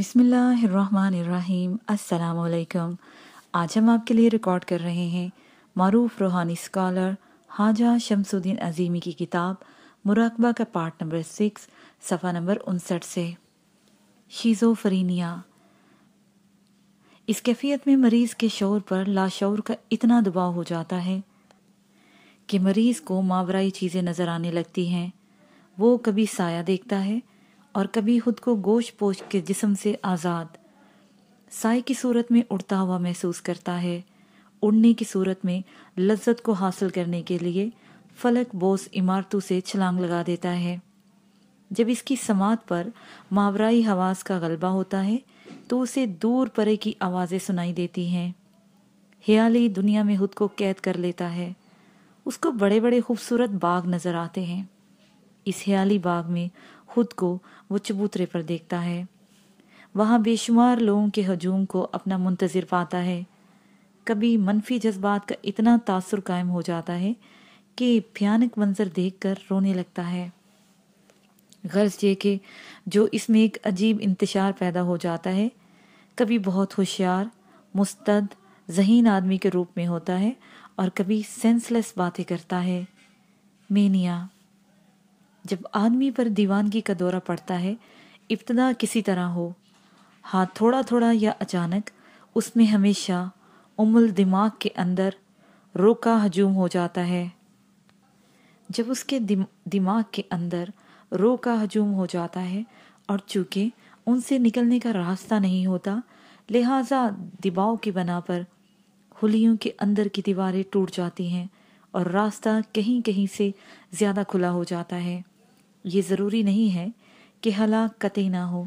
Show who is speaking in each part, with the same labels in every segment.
Speaker 1: बिसमीम् अल्लाम आज हम आपके लिए रिकॉर्ड कर रहे हैं मरूफ रूहानी स्कॉलर हाजा शमसुद्दीन अजीमी की किताब मुराकबा का पार्ट नंबर सिक्स सफ़ा नंबर उनसठ से फरीनिया इस कैफियत में मरीज़ के शोर पर लाशोर का इतना दबाव हो जाता है कि मरीज़ को मावराई चीज़ें नज़र आने लगती हैं वो कभी साया देखता है और कभी खुद को गोश पोश के जिसम से आज़ाद साय की सूरत में उड़ता हुआ महसूस करता है उड़ने की सूरत में लज्जत को हासिल करने के लिए फलक बोस इमारतों से छलांग लगा देता है जब इसकी समात पर मावराई हवास का गलबा होता है तो उसे दूर परे की आवाज़ें सुनाई देती हैं हयाली दुनिया में खुद को कैद कर लेता है उसको बड़े बड़े खूबसूरत बाग नज़र आते हैं इस हयाली बाग में खुद को वो चबूतरे पर देखता है वहाँ बेशुमार लोगों के हजूम को अपना मुंतज़र पाता है कभी मनफी जज्बात का इतना तासर कायम हो जाता है कि भयानक मंजर देख कर रोने लगता है गर्ज ये कि जो इसमें एक अजीब इंतशार पैदा हो जाता है कभी बहुत होशियार मुस्तद जहीन आदमी के रूप में होता है और कभी सेंसलेस बातें करता है मेनिया जब आदमी पर दीवानगी का दौरा पड़ता है इब्तदा किसी तरह हो हाँ थोड़ा थोड़ा या अचानक उसमें हमेशा उमल दिमाग के अंदर रोका हजूम हो जाता है जब उसके दिम, दिमाग के अंदर रो का हजूम हो जाता है और चूँकि उनसे निकलने का रास्ता नहीं होता लिहाजा दबाव की बना पर हुलियों के अंदर की दीवारें टूट जाती हैं और रास्ता कहीं कहीं से ज़्यादा खुला हो जाता है ये ज़रूरी नहीं है कि हलाक कतई ना हो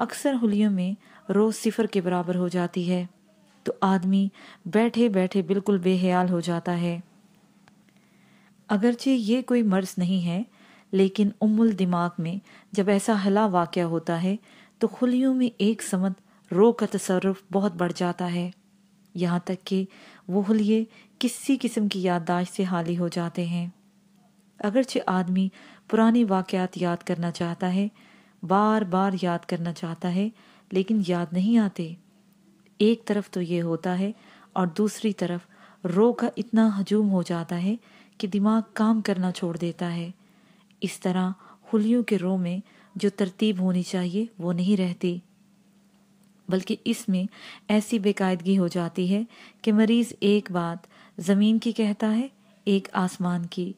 Speaker 1: अक्सर हुलियों में रोज़ सिफर के बराबर हो जाती है तो आदमी बैठे बैठे बिल्कुल बेहयाल हो जाता है अगरचे ये कोई मर्ज नहीं है लेकिन उमुल दिमाग में जब ऐसा हला वाक़ होता है तो खुलियों में एक समत रो का तसरफ बहुत बढ़ जाता है यहाँ तक कि वो हुलिये किसी किस्म की याददाश्त से हाली हो जाते हैं अगरचे आदमी पुरानी वाक़ात याद करना चाहता है बार बार याद करना चाहता है लेकिन याद नहीं आते एक तरफ तो ये होता है और दूसरी तरफ रो का इतना हजूम हो जाता है कि दिमाग काम करना छोड़ देता है इस तरह हुलियों के रो में जो तरतीब होनी चाहिए वो नहीं रहती बल्कि इसमें ऐसी बेकायदगी हो जाती है कि मरीज एक बात ज़मीन की कहता है एक आसमान की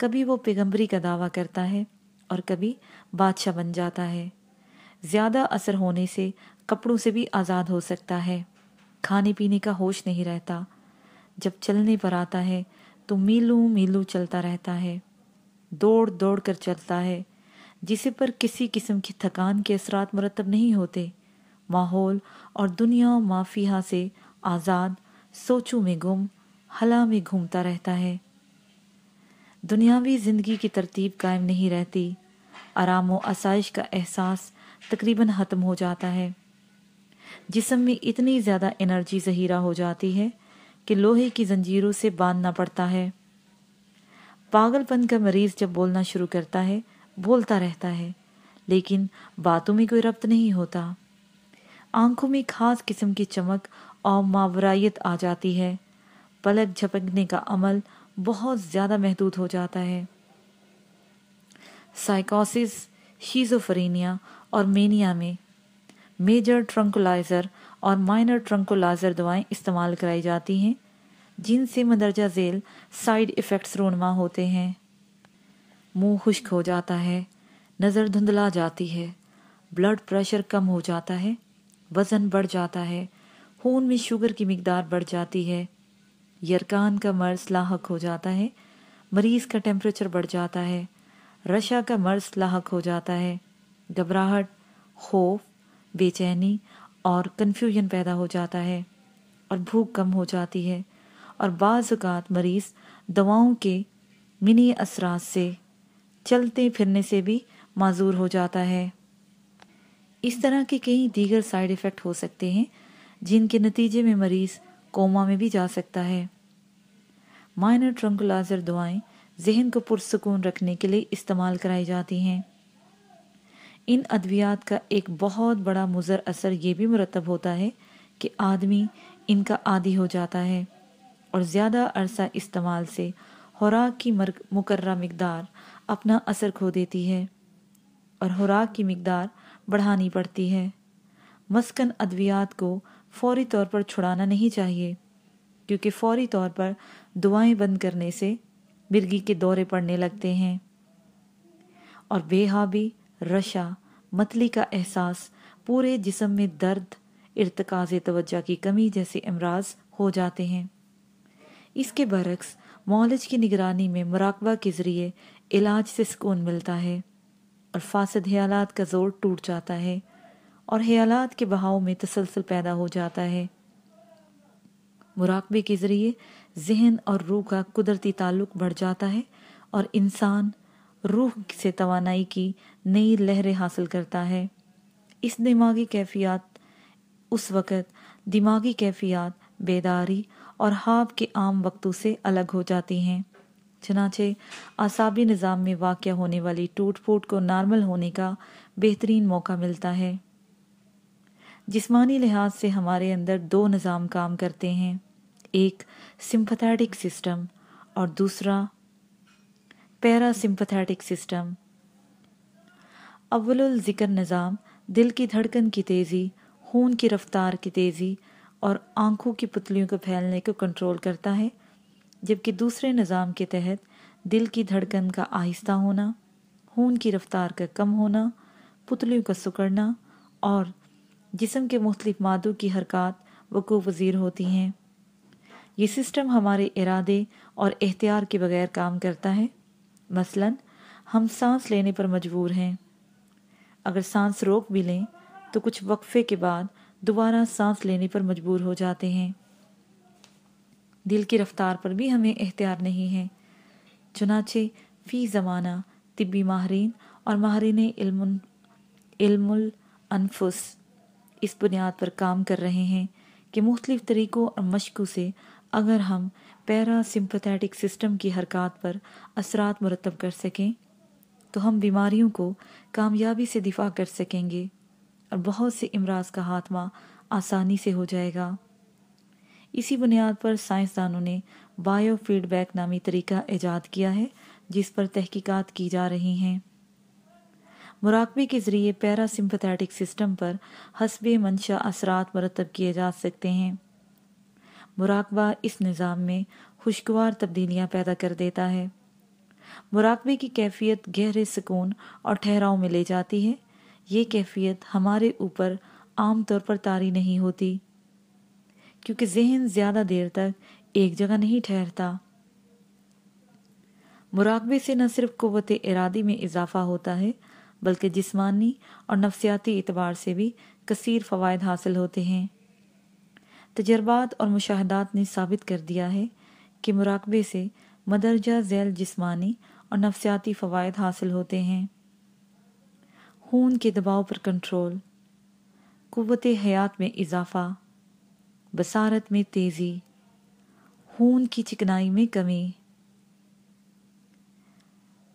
Speaker 1: कभी वो पैगम्बरी का दावा करता है और कभी बादशाह बन जाता है ज़्यादा असर होने से कपड़ों से भी आज़ाद हो सकता है खाने पीने का होश नहीं रहता जब चलने पर आता है तो मीलू मीलू चलता रहता है दौड़ दौड़ कर चलता है जिसे पर किसी किस्म की थकान के असरात मुरतब नहीं होते माहौल और दुनिया माफिया से आज़ाद सोचू में गुम हला में घूमता रहता है दुनियावी ज़िंदगी की तरतीब कायम नहीं रहती आराम व आसाइश का एहसास तकरीबन ख़त्म हो जाता है जिसम में इतनी ज़्यादा एनर्जी ज़हीरा हो जाती है कि लोहे की जंजीरों से बांधना पड़ता है पागलपन का मरीज़ जब बोलना शुरू करता है बोलता रहता है लेकिन बातों में कोई रब्त नहीं होता आंखों में खास किस्म की चमक और मावराइत आ जाती है पलक झपकने का अमल बहुत ज़्यादा महदूद हो जाता है साइकोसिस शीजोफ्रेनिया और मेनिया में मेजर ट्रंकुलाइज़र और माइनर ट्रंकुलाइज़र दवाएं इस्तेमाल कराई जाती हैं जिनसे मंदरजा झेल साइड इफ़ेक्ट्स रोनमा होते हैं मुंह खुश्क हो जाता है नज़र धुंधला जाती है ब्लड प्रेशर कम हो जाता है वज़न बढ़ जाता है खून में शुगर की मकदार बढ़ जाती है यरकान का मर्ज लाक हो जाता है मरीज़ का टेम्परेचर बढ़ जाता है रशा का मर्ज लाक हो जाता है घबराहट खौफ बेचैनी और कन्फ्यूजन पैदा हो जाता है और भूख कम हो जाती है और बाज़ात मरीज़ दवाओं के मिनी असरात से चलते फिरने से भी माजूर हो जाता है इस तरह के कई दीगर साइड इफ़ेक्ट हो सकते हैं जिनके नतीजे में मरीज़ कोमा में भी जा सकता है माइनर ट्रंकुलाजर दवाएं जहन को पुरसकून रखने के लिए इस्तेमाल कराई जाती हैं इन अद्वियात का एक बहुत बड़ा मुजर असर ये भी मरतब होता है कि आदमी इनका आदि हो जाता है और ज़्यादा अरसा इस्तेमाल से खुराक की मुकर्रा मकदार अपना असर खो देती है और खुराक की मकदार बढ़ानी पड़ती है मस्कन अद्वियात को फौरी तौर पर छुड़ाना नहीं चाहिए क्योंकि फौरी तौर पर दुआएं बंद करने से मिर्गी के दौरे पड़ने लगते हैं और बेहाबी रशा मतली का एहसास पूरे जिसम में दर्द इर्तकाज तवज्जा की कमी जैसे अमराज हो जाते हैं इसके बरक्स मॉलज की निगरानी में मुराकबा के ज़रिए इलाज से सुकून मिलता है और फासद हयालात का जोर टूट जाता है और हयालात के बहाव में तसलसल पैदा हो जाता है मुराकबे के ज़रिए जहन और रूह का कुदरती ताल्लुक बढ़ जाता है और इंसान रूह से तोानाई की नई लहरें हासिल करता है इस दिमागी कैफियत उस वक़्त दिमागी कैफियत बेदारी और हाव के आम वक्तों से अलग हो जाती हैं चनाचे आसाबी निज़ाम में वाक़ होने वाली टूट फूट को नॉर्मल होने का बेहतरीन मौका मिलता है जिस्मानी लिहाज से हमारे अंदर दो निज़ाम काम करते हैं एक सिंपथैटिक सिस्टम और दूसरा पैरा सिंपथैटिक सिस्टम अव्वल ज़िक्र निज़ाम दिल की धड़कन की तेज़ी खून की रफ्तार की तेज़ी और आँखों की पुतलियों को फैलने को कंट्रोल करता है जबकि दूसरे निज़ाम के तहत दिल की धड़कन का आहिस्ता होना खून की रफ्तार का कम होना पुतलियों का सुकड़ना और जिसम के मुख्तलिफ मादों की हरकत वक़ू पजीर होती हैं ये सिस्टम हमारे इरादे और एहतियार के बगैर काम करता है मसलन हम सांस लेने पर मजबूर हैं अगर सांस रोक भी लें तो कुछ वक्फे के बाद दोबारा सांस लेने पर मजबूर हो जाते हैं दिल की रफ्तार पर भी हमें एहतियार नहीं है चुनाचे फ़ी ज़माना तिब्बी माहरीन और माहरीन इल्म इल्मुल अनफुस इस बुनियाद पर काम कर रहे हैं कि मुख्तलिफ़ तरीक़ों और मशक़ों से अगर हम पैरा पैरासिम्पथेटिक सिस्टम की हरकत पर असरा मरतब कर सकें तो हम बीमारियों को कामयाबी से दिफा कर सकेंगे और बहुत से अमराज का हात्मा आसानी से हो जाएगा इसी बुनियाद पर साइंसदानों ने बायो फीडबैक नामी तरीका ईजाद किया है जिस पर तहकीकत की जा रही हैं मुराकबे के ज़रिए पैरा पैरासिम्पथेटिक सिस्टम पर हसब मंशा असरात मरतब किए जा सकते हैं मुराकबा इस निज़ाम में खुशगवार तब्दीलियाँ पैदा कर देता है मुराकबे की कैफियत गहरे सुकून और ठहराव में ले जाती है ये कैफियत हमारे ऊपर आम तौर पर तारी नहीं होती क्योंकि जहन ज़्यादा देर तक एक जगह नहीं ठहरता मुराकबे से न सिर्फ कुत इरादी में इजाफा होता है बल्कि जिस्मानी और नफसियाती एतबार से भी कसर फ़वाद हासिल होते हैं तजर्बात और मुशाहदात ने साबित कर दिया है कि मुराकबे से मदरजा जैल जिस्मानी और नफसियाती फ़वाद हासिल होते हैं खून के दबाव पर कंट्रोल क़वत हयात में इजाफ़ा बसारत में तेज़ी खून की चिकनाई में कमी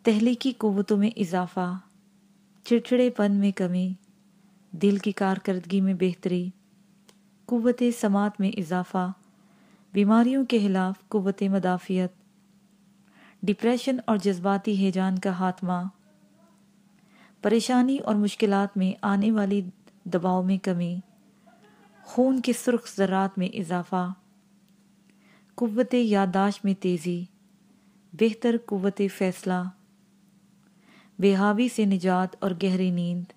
Speaker 1: तहलीकी क़वतों में इजाफ़ा चिड़चिड़ेपन में कमी दिल की कारकर्दगी में बेहतरी कुवत समात में इजाफ़ा बीमारियों के ख़िलाफ़ क़वत मदाफ़ियत डिप्रेशन और जज्बाती हैजान का खात्मा परेशानी और मुश्किल में आने वाली दबाव में कमी खून के सुर्ख ज़रात में इजाफ़ा क़वत यादाश में तेज़ी बेहतर क़वत फ़ैसला बेहावी से निजात और गहरी नींद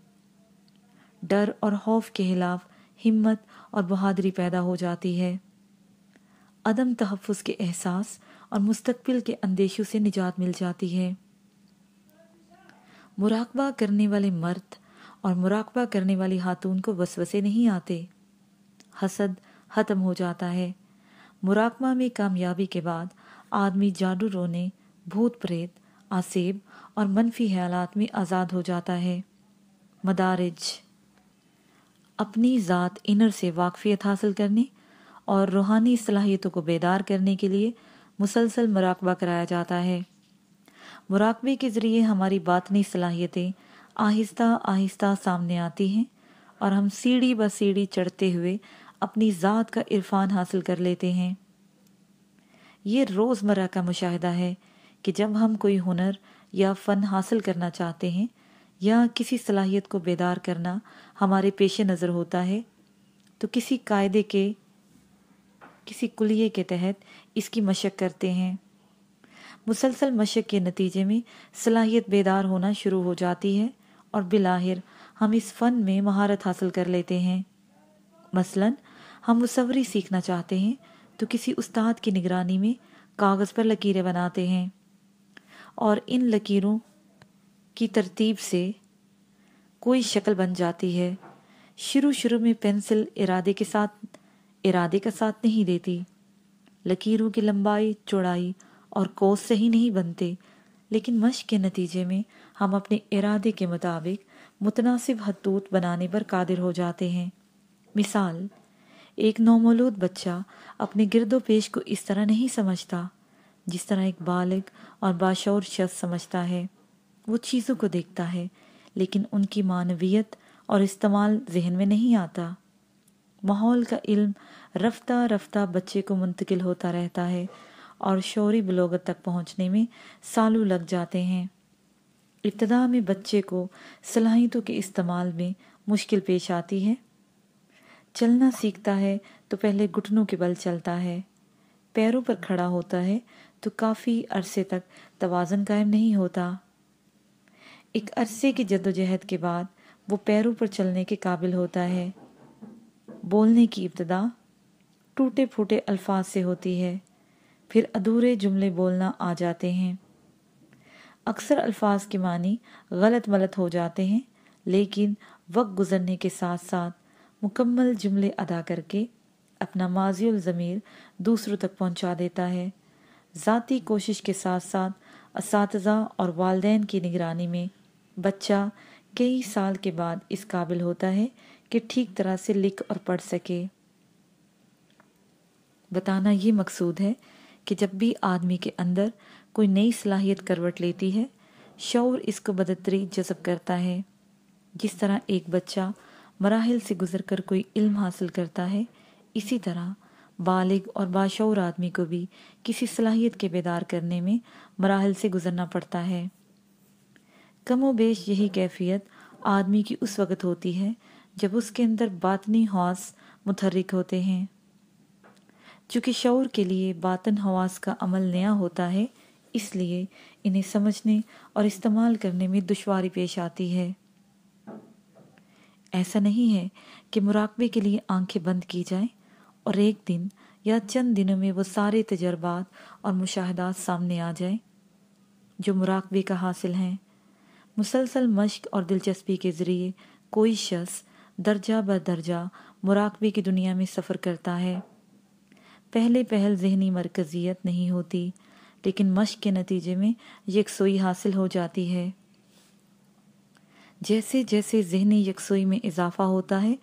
Speaker 1: डर और खौफ के खिलाफ हिम्मत और बहादरी पैदा हो जाती है अदम तहफ़ के एहसास और मुस्तबिल के अंदेशों से निजात मिल जाती है मुराकबा करने वाले मर्द और मुराकबा करने वाली खातून को वसवसे नहीं आते हसद ख़त्म हो जाता है मुराकबा में कामयाबी के बाद आदमी जादू रोने भूत प्रेत आसेब और मनफी ख्याल में आज़ाद हो जाता है मदारज अपनी ज़ात इनर से वाकफियत हासिल करने और रूहानी सलाहियतों को बेदार करने के लिए मुसलसल मराकबा कराया जाता है मुराकबे के ज़रिए हमारी बातनी सलाहियतें आहिस्ता आहिस्ता सामने आती हैं और हम सीढ़ी बा सीढ़ी चढ़ते हुए अपनी ज़ात का इरफान हासिल कर लेते हैं ये रोज़मर्रा का मुशाहिदा है कि जब हम कोई हुनर या फ़न हासिल करना चाहते हैं या किसी सलाहियत को बेदार करना हमारे पेश नज़र होता है तो किसी कायदे के किसी कुलिए के तहत इसकी मशक करते हैं मुसलसल मशक के नतीजे में सलाहियत बेदार होना शुरू हो जाती है और बिलाहिर हम इस फ़न में महारत हासिल कर लेते हैं मसलन हम मुसवरी सीखना चाहते हैं तो किसी उस्ताद की निगरानी में कागज़ पर लकीरें बनाते हैं और इन लकीरों की तरतीब से कोई शक्ल बन जाती है शुरू शुरू में पेंसिल इरादे के साथ इरादे का साथ नहीं देती लकीरों की लंबाई चौड़ाई और कोस से ही नहीं बनते लेकिन मश के नतीजे में हम अपने इरादे के मुताबिक मुतनासिब हतूत बनाने पर कादिर हो जाते हैं मिसाल एक नौमौलूद बच्चा अपने गिरदो पेश को इस तरह नहीं समझता जिस तरह एक बालग और बाशोर शख्स समझता है वो चीज़ों को देखता है लेकिन उनकी मानवीयत और इस्तेमाल जहन में नहीं आता माहौल का इल्म रफ्ता रफ्ता बच्चे को मुंतकिल होता रहता है और शौरी बलोगत तक पहुंचने में सालों लग जाते हैं इब्तदा में बच्चे को सलाहितों के इस्तेमाल में मुश्किल पेश आती है चलना सीखता है तो पहले घुटनों के बल चलता है पैरों पर खड़ा होता है तो काफ़ी अरसे तक तोज़न कायम नहीं होता एक अरसे की जद्दोजहद के बाद वो पैरों पर चलने के काबिल होता है बोलने की इब्तदा टूटे फूटे अल्फाज से होती है फिर अधूरे जुमले बोलना आ जाते हैं अक्सर अल्फाज के मानी गलत मलत हो जाते हैं लेकिन वक्त गुजरने के साथ साथ मुकम्मल जुमले अदा करके अपना माजी ज़मीर दूसरों तक पहुंचा देता है ज़ाती कोशिश के साथ साथ इस और वालदेन की निगरानी में बच्चा कई साल के बाद इस काबिल होता है कि ठीक तरह से लिख और पढ़ सके बताना ये मकसूद है कि जब भी आदमी के अंदर कोई नई सलाहियत करवट लेती है शौर इसको बदतरी जज़ब करता है जिस तरह एक बच्चा मराहल से गुजर कर कोई इल्म हासिल करता है इसी तरह बालिग और बाशौर आदमी को भी किसी सलाहियत के बेदार करने में मराहल से गुजरना पड़ता है कम बेश यही कैफियत आदमी की उस वक़्त होती है जब उसके अंदर बातनी हौस मुतहरक होते हैं चूँकि शौर के लिए बातन हवास का अमल नया होता है इसलिए इन्हें समझने और इस्तेमाल करने में दुशारी पेश आती है ऐसा नहीं है कि मुराकबे के लिए आंखें बंद की जाए और एक दिन या चंद दिनों में वो सारे तजर्बात और मुशाहदात सामने आ जाए जो मुराकबे का हासिल हैं मुसलसल मश्क और दिलचस्पी के ज़रिए कोई शख्स दर्जा ब दर्जा मुराकबे की दुनिया में सफ़र करता है पहले पहल जहनी मरकज़ियत नहीं होती लेकिन मश्क के नतीजे में यकसोई हासिल हो जाती है जैसे जैसे जहनी यकसोई में इजाफा होता है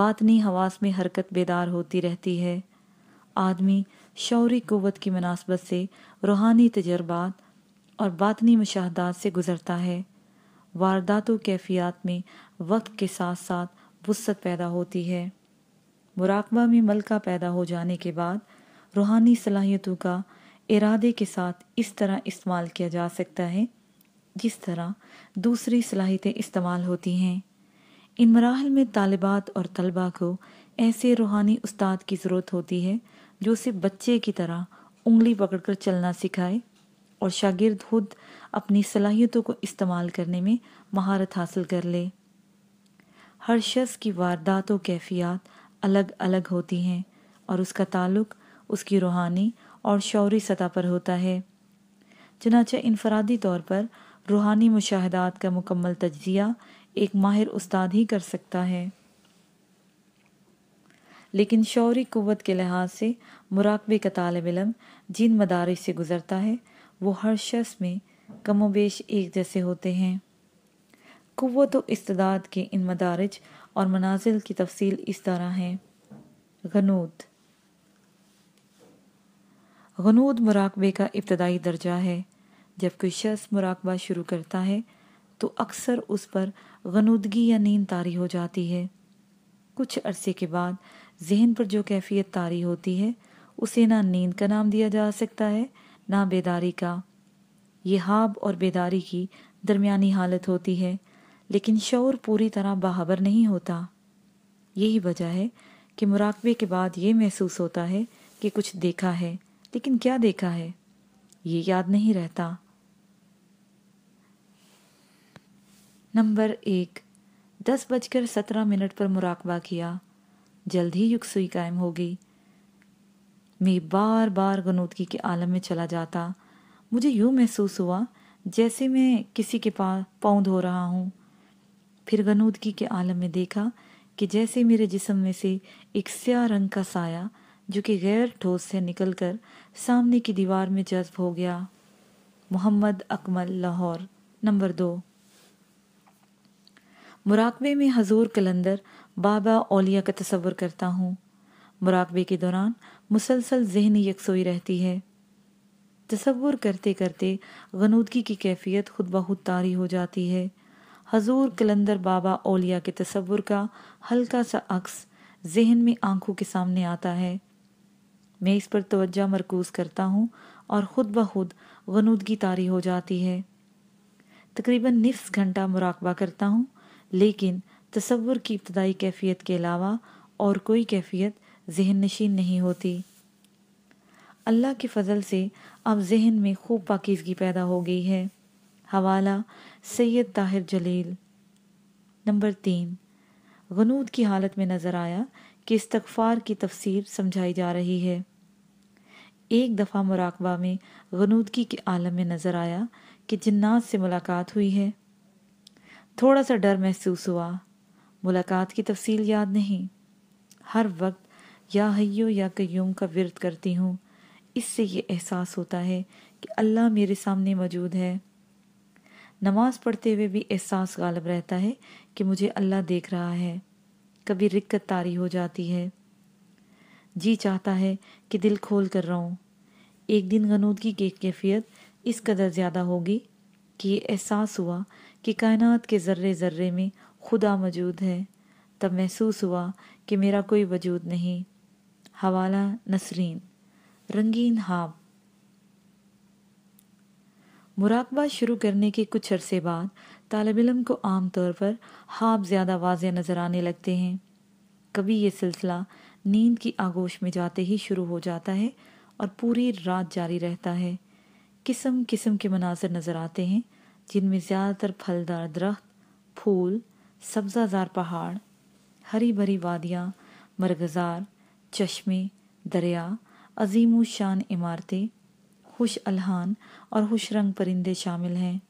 Speaker 1: बातनी हवास में हरकत बेदार होती रहती है आदमी शौरी क़वत की मुनासबत से रूहानी तजर्बात और बातनी मुशाहदात से गुज़रता है वारदात कैफियात में वक्त के साथ साथ वसत पैदा होती है मुराकबा में मलका पैदा हो जाने के बाद रूहानी सलाहियतों का इरादे के साथ इस तरह इस्तेमाल किया जा सकता है जिस तरह दूसरी सलाहियतें इस्तेमाल होती हैं इन मराहल में तालिबात और तलबा को ऐसे रूहानी उस्ताद की ज़रूरत होती है जो सिर्फ बच्चे की तरह उंगली पकड़कर चलना सिखाए और शागिर्द खुद अपनी सलाहियतों को इस्तेमाल करने में महारत हासिल कर ले हर शख्स की वारदात और कैफियत अलग अलग होती हैं और उसका ताल्लुक उसकी रूहानी और शौरी सतह पर होता है चनाचा इनफरादी तौर पर रूहानी मुशाहदात का मुकम्मल तजिया एक माहिर उस्ताद ही कर सकता है लेकिन शौरी कुत के लिहाज से मुराकबे का तालब इलम जिन मदारस से गुज़रता है वो हर शख्स में कमोबेश एक जैसे होते हैं कुत व इस्तदाद के इन मदारज और मनाजिल की तफसील इस तरह है गनूद गनूद मराकबे का इब्तदाई दर्जा है जब कोई शख्स मुराकबा शुरू करता है तो अक्सर उस पर गनूदगी या नींद तारी हो जाती है कुछ अरसे के बाद जहन पर जो कैफियत तारी होती है उसे ना नींद का नाम दिया जा सकता है ना बेदारी का ये हाब और बेदारी की दरमियानी हालत होती है लेकिन शौर पूरी तरह बाहबर नहीं होता यही वजह है कि मुराकबे के बाद ये महसूस होता है कि कुछ देखा है लेकिन क्या देखा है ये याद नहीं रहता नंबर एक दस बजकर सत्रह मिनट पर मुराकबा किया जल्द ही युगसुई कायम होगी मैं बार बार गनोदगी के आलम में चला जाता मुझे महसूस हुआ जैसे मैं किसी के पास पाँव धो रहा हूँ फिर के आलम में देखा कि जैसे मेरे जिसम में से एक स्या रंग का साया जो कि गैर ठोस से सामने की दीवार में जज्ब हो गया मोहम्मद अकमल लाहौर नंबर दो मुराकबे में हजूर कलंदर बाबा ओलिया का तस्वर करता हूँ मुराकबे के दौरान मुसलसल जहनी यकसोई रहती है तस्वुर करते करते गनूदगी की कैफियत खुद बहुत तारी हो जाती है हजूर कलंदर बाबा ओलिया के तस्वुर का हल्का सा अक्स जहन में आंखों के सामने आता है मैं इस पर तोज्जा मरकूज़ करता हूँ और ख़ुद ब खुद गनूदगी तारी हो जाती है तकरीबन निफ्स घंटा मुराकबा करता हूँ लेकिन तस्वुर की इब्तदाई कैफियत के अलावा और कोई कैफियत जहन नशीन नहीं होती अल्लाह के फजल से अब जहन में खूब पाकिजगी पैदा हो गई है हवाला सैयद ताहिर जलील नंबर तीन गनूद की हालत में नज़र आया कि इस्तफ़ार की तफसीर समझाई जा रही है एक दफ़ा मुराकबा में गनूदगी के आलम में नज़र आया कि जन्नात से मुलाकात हुई है थोड़ा सा डर महसूस हुआ मुलाकात की तफसील याद नहीं हर वक्त या हयो या कयूम का विरत करती हूँ इससे ये एहसास होता है कि अल्लाह मेरे सामने मौजूद है नमाज पढ़ते हुए भी एहसास गालब रहता है कि मुझे अल्लाह देख रहा है कभी रिक्कत तारी हो जाती है जी चाहता है कि दिल खोल कर रहूँ एक दिन गनूदगी की कैफियत इस कदर ज़्यादा होगी कि यह एहसास हुआ कि कायनात के ज़र्रे ज़र्रे में खुदा मौजूद है तब महसूस हुआ कि मेरा कोई वजूद नहीं हवाला नसरीन रंगीन हाव मुराकबा शुरू करने के कुछ अरसे बाद तालब इलम को आम तौर पर हाव ज़्यादा वाज नज़र आने लगते हैं कभी ये सिलसिला नींद की आगोश में जाते ही शुरू हो जाता है और पूरी रात जारी रहता है किस्म किस्म के मनाजर नज़र आते हैं जिनमें ज़्यादातर फलदार दरख्त फूल सब्ज़ाजार पहाड़ हरी भरी वादियाँ मरगजार चश्मे दरिया अजीम शान इमारतें खुश अलहान और खुश रंग परिंदे शामिल हैं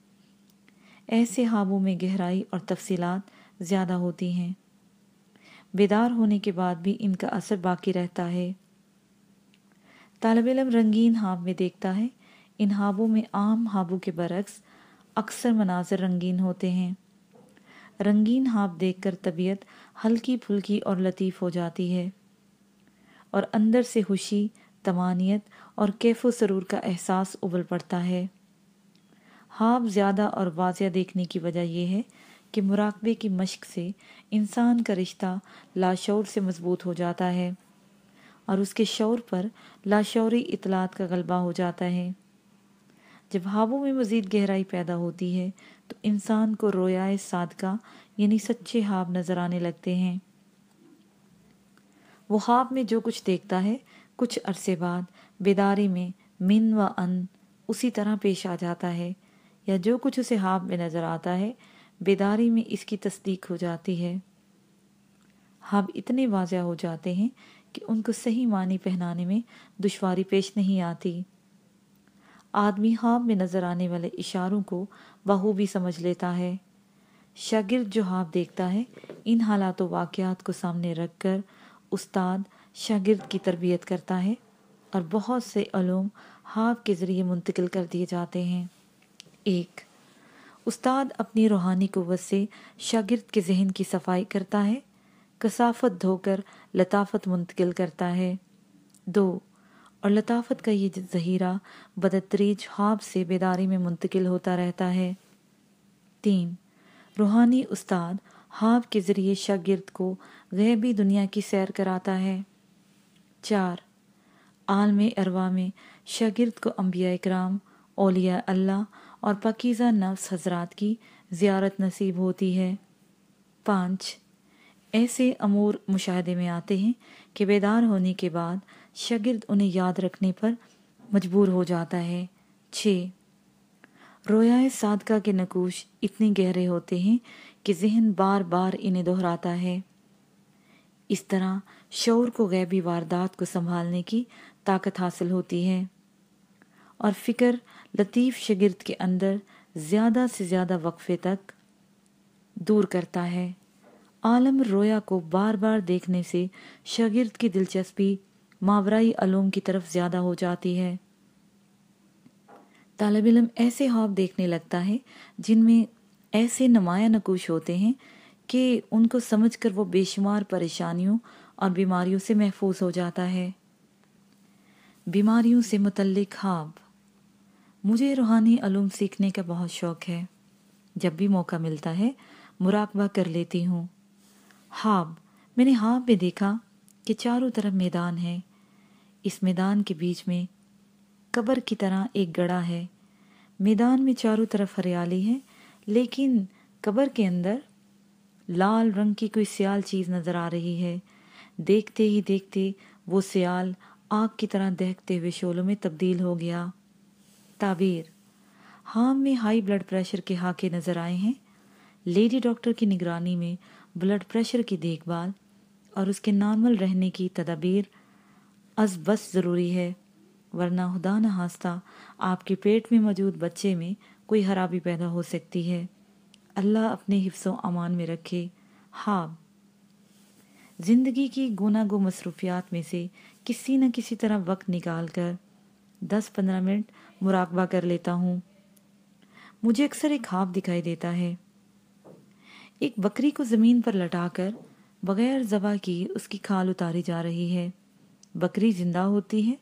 Speaker 1: ऐसे हाबों में गहराई और तफसी ज़्यादा होती हैं बेदार होने के बाद भी इनका असर बाकी रहता है तालब इलम रंगीन हाब में देखता है इन हाबों में आम हाबों के बरक्स अक्सर मनाजर रंगीन होते हैं रंगीन हाब कर तबीयत हल्की फुल्की और लतीफ़ हो जाती है और अंदर से खुशी तवानीत और कैफ सरूर का एहसास उबल पड़ता है हाब ज़्यादा और वाजिया देखने की वजह यह है कि मुराकबे की मशक से इंसान का रिश्ता लाशौर से मजबूत हो जाता है और उसके शौर पर लाशौरी इतलात का गलबा हो जाता है जब हाबों में मज़ीद गहराई पैदा होती है तो इंसान को रोयाए सादका यानी सच्चे हाब नज़र आने लगते हैं वो ख्वाब में जो कुछ देखता है कुछ अरसे बाद बेदारी में मिन व अन उसी तरह पेश आ जाता है या जो कुछ उसे ख्वाब में नज़र आता है बेदारी में इसकी तस्दीक हो जाती है ख्वाब इतने वाजिया हो जाते हैं कि उनको सही मानी पहनाने में दुशारी पेश नहीं आती आदमी ख्वाब में नज़र आने वाले इशारों को बखूबी समझ लेता है शागिर्द जो ख्वाब देखता है इन हालात वाक़ात को सामने रख कर उस्ताद शागिर्द की तरबियत करता है और बहुत से अलूम हाफ के ज़रिए मुंतकिल कर दिए जाते हैं एक उस्ताद अपनी रूहानी क़वत से शागिर्द के जहन की सफाई करता है कसाफत धोकर लताफत मुंतकिल करता है दो और लताफत का ये जहीरा बदतरीज हाब से बेदारी में मुंतकिल होता रहता है तीन रूहानी उस्ताद हाव के ज़रिए शागिर्द को गैबी दुनिया की सैर कराता है चार आलम अरवा में शागिर्द को अम्बिया ओलिया अल्लाह और पकीज़ा नफ्स हजरात की नसीब होती है पाँच ऐसे अमूर मुशाहदे में आते हैं कि बेदार होने के बाद शागिर्द उन्हें याद रखने पर मजबूर हो जाता है छः रोयाए सादका के नकूश इतने गहरे होते हैं कि जहन बार बार इन्हें दोहराता है इस तरह शोर को गैबी वारदात को संभालने की ताकत हासिल होती है और फिक्र लतीफ़ शगिर्द के अंदर ज़्यादा से ज़्यादा वक्फे तक दूर करता है आलम रोया को बार बार देखने से शगिरद की दिलचस्पी मावराई अलूम की तरफ ज़्यादा हो जाती है तालब इलम ऐसे हॉब देखने लगता है जिनमें ऐसे नमाया नकुश होते हैं कि उनको समझकर वो बेशुमार परेशानियों और बीमारियों से महफूज हो जाता है बीमारियों से मुतल खाब मुझे रूहानी अलूम सीखने का बहुत शौक़ है जब भी मौका मिलता है मुराकबा कर लेती हूँ हाब मैंने हाब में देखा कि चारों तरफ मैदान है इस मैदान के बीच में कब्र की तरह एक गड़ा है मैदान में चारों तरफ हरियाली है लेकिन कब्र के अंदर लाल रंग की कोई सियाल चीज़ नज़र आ रही है देखते ही देखते वो सियाल आग की तरह दहकते हुए शोलों में तब्दील हो गया ताबीर हाम में हाई ब्लड प्रेशर के हाके नज़र आए हैं लेडी डॉक्टर की निगरानी में ब्लड प्रेशर की देखभाल और उसके नॉर्मल रहने की तदाबीर अज बस ज़रूरी है वरना खुदा न हास्ता आपके पेट में मौजूद बच्चे में कोई खराबी पैदा हो सकती है अल्लाह अपने हिफ्सों अमान में रखे हाँ ज़िंदगी की गुना गो मसरूफियात में से किसी न किसी तरह वक्त निकाल कर दस पंद्रह मिनट मुराकबा कर लेता हूँ मुझे अक्सर एक ख्वाब दिखाई देता है एक बकरी को ज़मीन पर लटा कर बगैर जबा की उसकी खाल उतारी जा रही है बकरी ज़िंदा होती है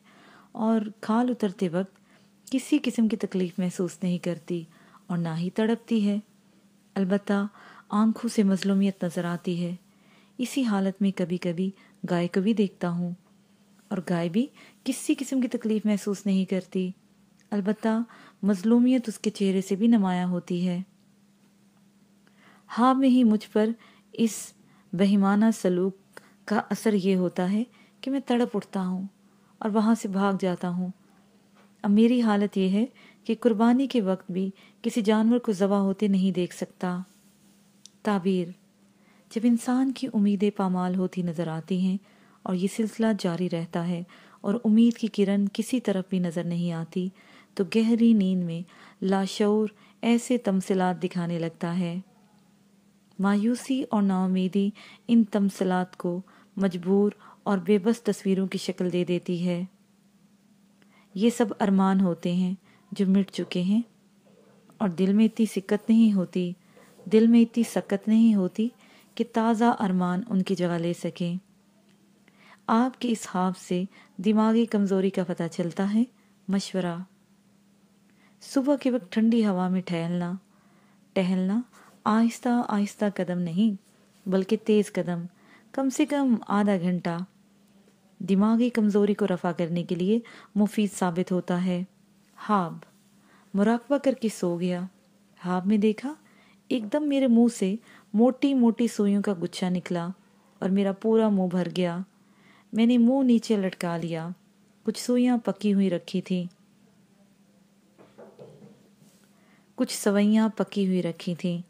Speaker 1: और खाल उतरते वक्त किसी किस्म की तकलीफ महसूस नहीं करती और ना ही तड़पती है अलबत् आंखों से मजलूमियत नज़र आती है इसी हालत में कभी कभी गाय को भी देखता हूँ और गाय भी किसी किस्म की तकलीफ महसूस नहीं करती अलबत् मजलूमियत उसके चेहरे से भी नमाया होती है हाँ में ही मुझ पर इस बहिमाना सलूक का असर ये होता है कि मैं तड़प उठता हूँ और वहाँ से भाग जाता हूँ अब मेरी हालत यह है कि कुर्बानी के वक्त भी किसी जानवर को जवा होते नहीं देख सकता ताबीर जब इंसान की उम्मीदें पामाल होती नज़र आती हैं और ये सिलसिला जारी रहता है और उम्मीद की किरण किसी तरफ भी नज़र नहीं आती तो गहरी नींद में लाशौर ऐसे तमसिलात दिखाने लगता है मायूसी और नाउमीदी इन तमसिलात को मजबूर और बेबस तस्वीरों की शक्ल दे देती है ये सब अरमान होते हैं जो मिट चुके हैं और दिल में इतनी सिक्कत नहीं होती दिल में इतनी सक्कत नहीं होती कि ताज़ा अरमान उनकी जगह ले सकें आपके इस हाफ से दिमागी कमज़ोरी का पता चलता है मशवरा सुबह के वक्त ठंडी हवा में ठहलना टहलना आहिस्ता आहिस्ता कदम नहीं बल्कि तेज़ कदम कम से कम आधा घंटा दिमागी कमज़ोरी को रफा करने के लिए मुफीद साबित होता है हाब मुराकबा करके सो गया हाब में देखा एकदम मेरे मुंह से मोटी मोटी सुइयों का गुच्छा निकला और मेरा पूरा मुंह भर गया मैंने मुंह नीचे लटका लिया कुछ सुइयां पकी हुई रखी थी कुछ सवैयाँ पकी हुई रखी थी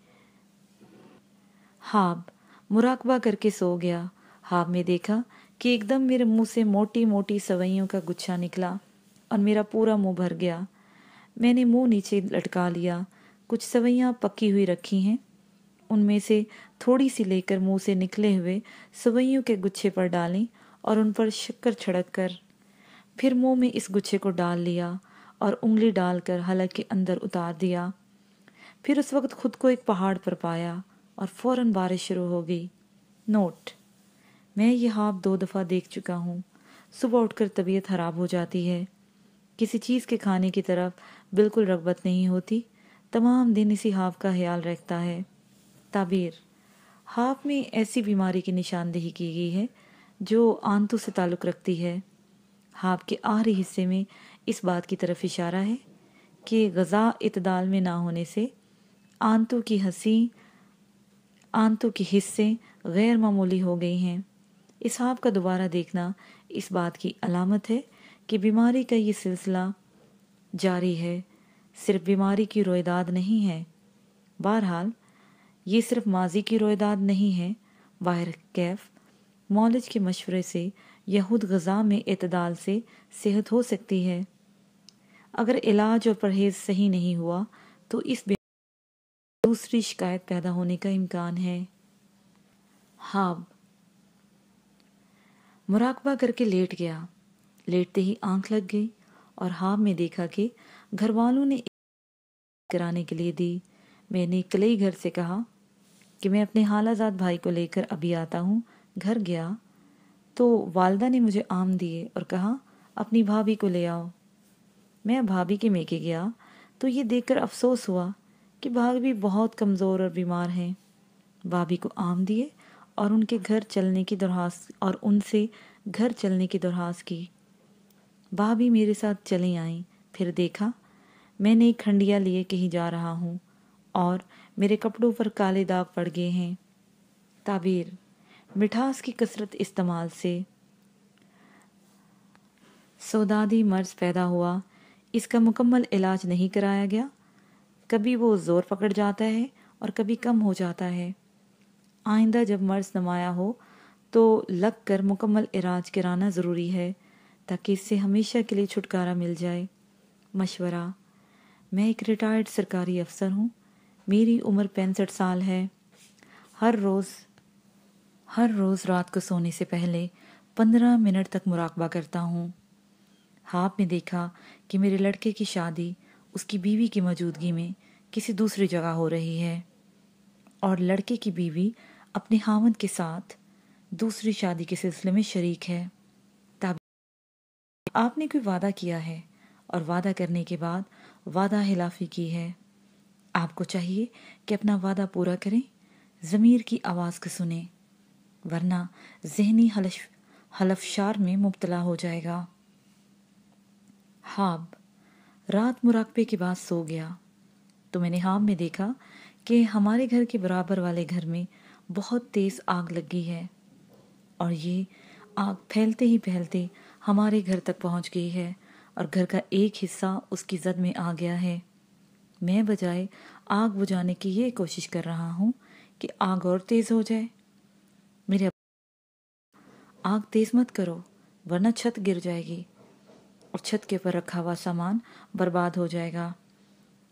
Speaker 1: हाब मुराकबा करके सो गया हाब में देखा कि एकदम मेरे मुंह से मोटी मोटी सवैयों का गुच्छा निकला और मेरा पूरा मुंह भर गया मैंने मुंह नीचे लटका लिया कुछ सवैयाँ पकी हुई रखी हैं उनमें से थोड़ी सी लेकर मुंह से निकले हुए सवैयों के गुच्छे पर डालें और उन पर शक्कर छिड़क कर फिर मुंह में इस गुच्छे को डाल लिया और उंगली डालकर हलक के अंदर उतार दिया फिर उस वक्त खुद को एक पहाड़ पर पाया और फौरन बारिश शुरू हो गई नोट मैं ये हाफ दो दफ़ा देख चुका हूँ सुबह उठकर तबीयत खराब हो जाती है किसी चीज़ के खाने की तरफ बिल्कुल रगबत नहीं होती तमाम दिन इसी हाव का ख्याल रखता है ताबीर हाफ में ऐसी बीमारी की निशानदेही की गई है जो आंतों से ताल्लुक़ रखती है हाफ के आहरी हिस्से में इस बात की तरफ इशारा है कि गज़ा इतदाल में ना होने से आंतों की हंसी आंतों के हिस्से गैर मामूली हो गई हैं इस इसहाब का दोबारा देखना इस बात की अलामत है कि बीमारी का ये सिलसिला जारी है सिर्फ बीमारी की रोयदाद नहीं है बहरहाल ये सिर्फ माजी की रोयदाद नहीं है बाहर कैफ मौलज के मशवरे से यहूद गज़ा में अतदाल से सेहत हो सकती है अगर इलाज और परहेज सही नहीं हुआ तो इस दूसरी शिकायत पैदा होने का इम्कान है हाँ मुराकबा करके लेट गया लेटते ही आंख लग गई और हाव में देखा कि घर वालों ने कराने के लिए दी मैंने कलई घर से कहा कि मैं अपने हालाजात भाई को लेकर अभी आता हूँ घर गया तो वालदा ने मुझे आम दिए और कहा अपनी भाभी को ले आओ मैं भाभी के मेके गया तो ये देखकर अफसोस हुआ कि भाभी बहुत कमज़ोर और बीमार हैं भाभी को आम दिए और उनके घर चलने की दरख्वास्त और उनसे घर चलने की दरख्वास्त की वह भी मेरे साथ चले आई फिर देखा मैंने एक खंडिया लिए कहीं जा रहा हूँ और मेरे कपड़ों पर काले दाग पड़ गए हैं ताबीर मिठास की कसरत इस्तेमाल से सौदादी मर्ज पैदा हुआ इसका मुकम्मल इलाज नहीं कराया गया कभी वो ज़ोर पकड़ जाता है और कभी कम हो जाता है आइंदा जब मर्ज नमाया हो तो लग कर मुकम्मल इराज कराना ज़रूरी है ताकि इससे हमेशा के लिए छुटकारा मिल जाए मशवरा मैं एक रिटायर्ड सरकारी अफसर हूँ मेरी उम्र पैंसठ साल है हर रोज़ हर रोज़ रात को सोने से पहले पंद्रह मिनट तक मुराकबा करता हूँ हाब ने देखा कि मेरे लड़के की शादी उसकी बीवी की मौजूदगी में किसी दूसरी जगह हो रही है और लड़के की बीवी अपने हामद के साथ दूसरी शादी के सिलसिले में शरीक है तब आपने कोई वादा किया है और वादा करने के बाद वादा हिलाफी की है आपको चाहिए कि अपना वादा पूरा करें ज़मीर की आवाज़ को सुने वरना जहनी हलफ हलफशार में मुबतला हो जाएगा हाब रात मुराकबे के बाद सो गया तो मैंने हाब में देखा कि हमारे घर के बराबर वाले घर में बहुत तेज़ आग लगी है और ये आग फैलते ही फैलते हमारे घर तक पहुंच गई है और घर का एक हिस्सा उसकी जद में आ गया है मैं बजाय आग बुझाने की ये कोशिश कर रहा हूँ कि आग और तेज़ हो जाए मेरे आग तेज़ मत करो वरना छत गिर जाएगी और छत के ऊपर रखा हुआ सामान बर्बाद हो जाएगा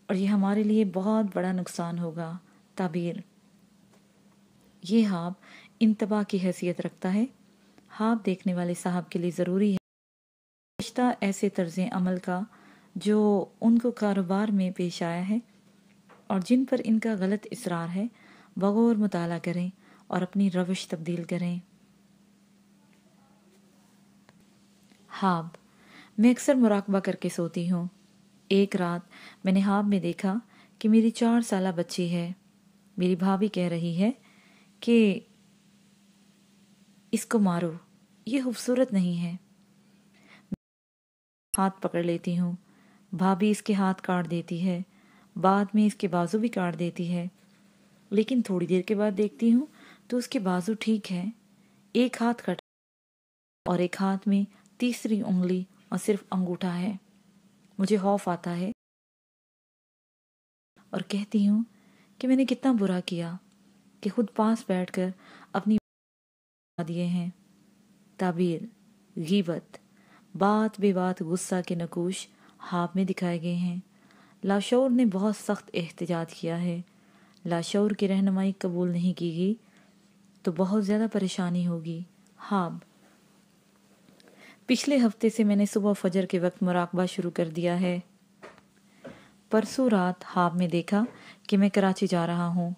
Speaker 1: और ये हमारे लिए बहुत बड़ा नुकसान होगा ताबीर ये हाब इंतबा की हैसियत रखता है हाब देखने वाले साहब के लिए ज़रूरी है रिश्ता ऐसे तर्ज अमल का जो उनको कारोबार में पेश आया है और जिन पर इनका गलत इसरार है बगौर मुताल करें और अपनी रविश तब्दील करें हाब मैं अक्सर मुराकबा करके सोती हूँ एक रात मैंने हाब में देखा कि मेरी चार साल बच्ची है मेरी भाभी कह रही है कि इसको मारो ये खूबसूरत नहीं है हाथ पकड़ लेती हूँ भाभी इसके हाथ काट देती है बाद में इसके बाजू भी काट देती है लेकिन थोड़ी देर के बाद देखती हूँ तो उसके बाजू ठीक है एक हाथ कट और एक हाथ में तीसरी उंगली और सिर्फ अंगूठा है मुझे खौफ आता है और कहती हूँ कि मैंने कितना बुरा किया कि खुद पास बैठकर अपनी दिए हैं ताबीर गीबत बात बेबात गुस्सा के नकुश हाफ में दिखाए गए हैं लाशौर ने बहुत सख्त एहतजाज किया है लाशौर की रहनमाई कबूल नहीं की गई तो बहुत ज़्यादा परेशानी होगी हाब पिछले हफ्ते से मैंने सुबह फजर के वक्त मुराकबा शुरू कर दिया है परसों रात हाब में देखा कि मैं कराची जा रहा हूँ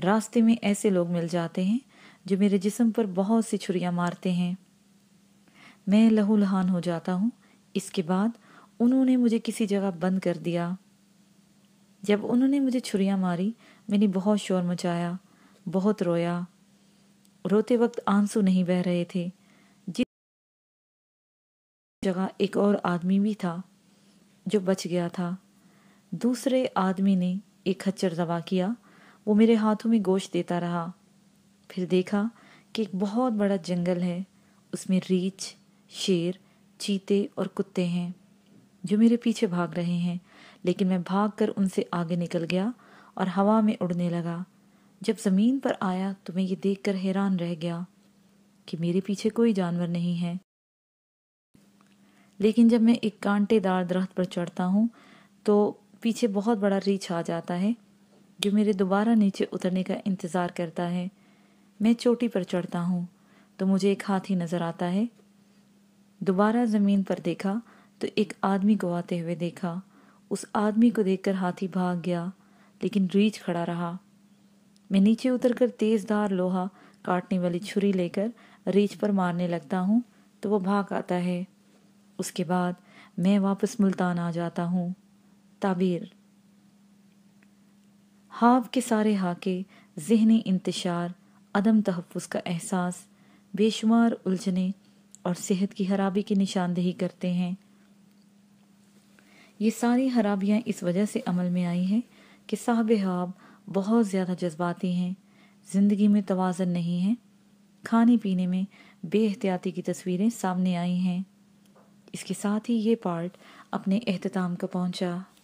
Speaker 1: रास्ते में ऐसे लोग मिल जाते हैं जो मेरे जिस्म पर बहुत सी छुरियाँ मारते हैं मैं लहूलहान हो जाता हूँ इसके बाद उन्होंने मुझे किसी जगह बंद कर दिया जब उन्होंने मुझे छुरियाँ मारी मैंने बहुत शोर मचाया बहुत रोया रोते वक्त आंसू नहीं बह रहे थे जिस जगह एक और आदमी भी था जो बच गया था दूसरे आदमी ने एक खच्चर दबा किया वो मेरे हाथों में गोश्त देता रहा फिर देखा कि एक बहुत बड़ा जंगल है उसमें रीछ शेर चीते और कुत्ते हैं जो मेरे पीछे भाग रहे हैं लेकिन मैं भाग कर उनसे आगे निकल गया और हवा में उड़ने लगा जब ज़मीन पर आया तो मैं ये कर हैरान रह गया कि मेरे पीछे कोई जानवर नहीं है लेकिन जब मैं एक कांटेदार दरख्त पर चढ़ता हूँ तो पीछे बहुत बड़ा रीछ आ जाता है जो मेरे दोबारा नीचे उतरने का इंतज़ार करता है मैं चोटी पर चढ़ता हूँ तो मुझे एक हाथी नज़र आता है दोबारा ज़मीन पर देखा तो एक आदमी को आते हुए देखा उस आदमी को देखकर हाथी भाग गया लेकिन रीछ खड़ा रहा मैं नीचे उतरकर तेज़दार लोहा काटने वाली छुरी लेकर रीछ पर मारने लगता हूँ तो वो भाग आता है उसके बाद मैं वापस मुल्तान आ जाता हूँ ताबीर हाव के सारे हाके जहनी इंतशार अदम तहफ़ का एहसास बेशुमार उलझने और सेहत की खराबी की निशानदेही करते हैं ये सारी खराबियाँ इस वजह से अमल में आई हैं कि साहब हाब बहुत ज़्यादा जज्बाती हैं ज़िंदगी में तोज़न नहीं है खाने पीने में बेहतियाती की तस्वीरें सामने आई हैं इसके साथ ही ये पार्ट अपने अहतमाम का पहुँचा